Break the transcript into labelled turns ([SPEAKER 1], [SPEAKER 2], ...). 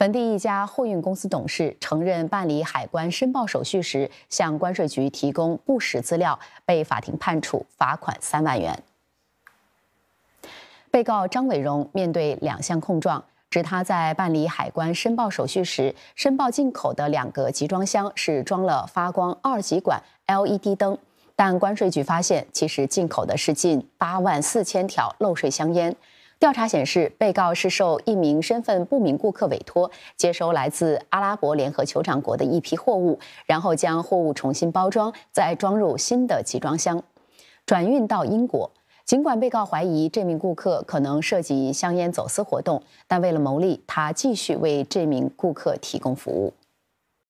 [SPEAKER 1] 本地一家货运公司董事承认办理海关申报手续时向关税局提供不实资料，被法庭判处罚款三万元。被告张伟荣面对两项控状，指他在办理海关申报手续时，申报进口的两个集装箱是装了发光二极管 LED 灯，但关税局发现其实进口的是近八万四千条漏税香烟。调查显示，被告是受一名身份不明顾客委托，接收来自阿拉伯联合酋长国的一批货物，然后将货物重新包装，再装入新的集装箱，转运到英国。尽管被告怀疑这名顾客可能涉及香烟走私活动，但为了牟利，他继续为这名顾客提供服务。